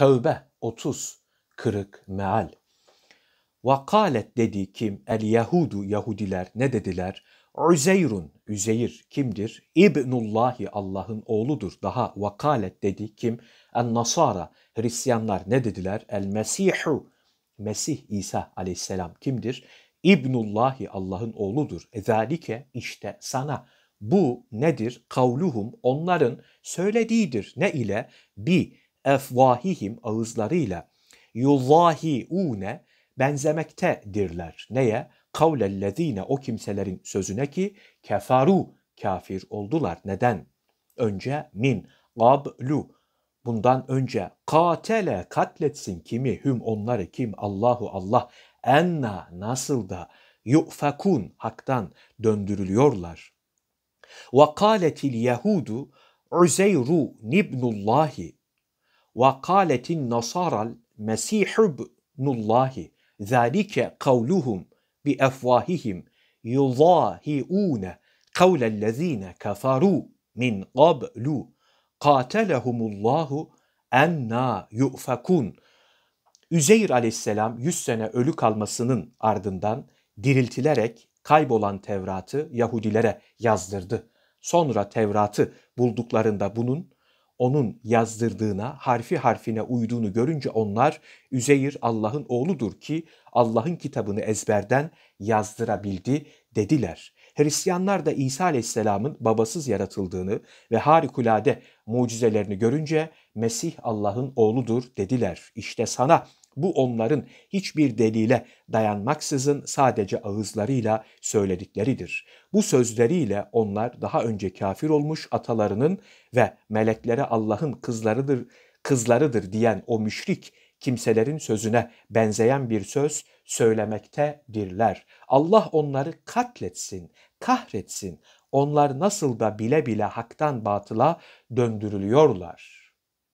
Tövbe 30 kırık meal. Vakalet dedi kim? El Yahudu Yahudiler ne dediler? Üzeyrun Üzeyir kimdir? İbnullahi Allah'ın oğludur. Daha vakalet dedi kim? En Nasara Hristiyanlar ne dediler? El Mesihu Mesih İsa aleyhisselam kimdir? İbnullahi Allah'ın oğludur. Zalike işte sana. Bu nedir? Kavluhum onların söylediğidir. Ne ile? Bi efvahihim ağızlarıyla Yullahi yuzahiune benzemektedirler. Neye? Kavlellezine o kimselerin sözüne ki kefaru kafir oldular. Neden? Önce min qablu bundan önce katele katletsin kimi hüm onları kim Allahu Allah enna nasıl da yufakun haktan döndürülüyorlar. Ve kâletil yehudu Uzeyru nibnullahi ve kâletin nasaral mesihübnullahi zâlike kavluhum bi efvahihim yudâhiûne kavlellezîne keferû min qablu kâtelehumullahu enna yu'fekûn. Üzeyr aleyhisselam 100 sene ölü kalmasının ardından diriltilerek kaybolan Tevrat'ı Yahudilere yazdırdı. Sonra Tevrat'ı bulduklarında bunun onun yazdırdığına, harfi harfine uyduğunu görünce onlar Üzeyir Allah'ın oğludur ki Allah'ın kitabını ezberden yazdırabildi dediler. Hristiyanlar da İsa Aleyhisselam'ın babasız yaratıldığını ve harikulade mucizelerini görünce Mesih Allah'ın oğludur dediler. İşte sana bu onların hiçbir delile dayanmaksızın sadece ağızlarıyla söyledikleridir. Bu sözleriyle onlar daha önce kafir olmuş atalarının ve meleklere Allah'ın kızlarıdır kızlarıdır diyen o müşrik kimselerin sözüne benzeyen bir söz söylemektedirler. Allah onları katletsin, kahretsin. Onlar nasıl da bile bile haktan batıla döndürülüyorlar.''